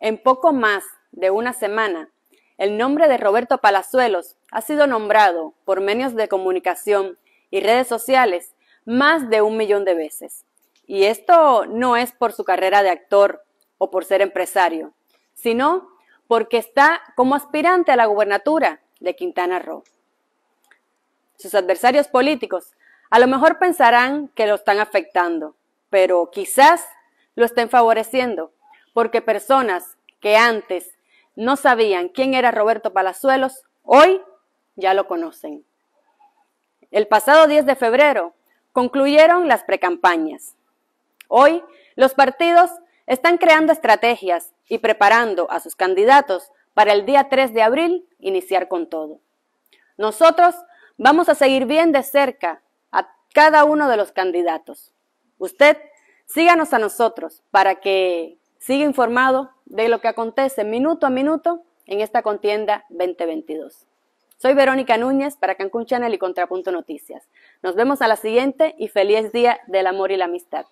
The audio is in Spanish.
En poco más de una semana, el nombre de Roberto Palazuelos ha sido nombrado por medios de comunicación y redes sociales más de un millón de veces. Y esto no es por su carrera de actor o por ser empresario, sino porque está como aspirante a la gubernatura de Quintana Roo. Sus adversarios políticos a lo mejor pensarán que lo están afectando, pero quizás lo estén favoreciendo porque personas que antes no sabían quién era Roberto Palazuelos, hoy ya lo conocen. El pasado 10 de febrero concluyeron las precampañas. Hoy los partidos están creando estrategias y preparando a sus candidatos para el día 3 de abril iniciar con todo. Nosotros vamos a seguir bien de cerca a cada uno de los candidatos. Usted síganos a nosotros para que Sigue informado de lo que acontece minuto a minuto en esta contienda 2022. Soy Verónica Núñez para Cancún Channel y Contrapunto Noticias. Nos vemos a la siguiente y feliz día del amor y la amistad.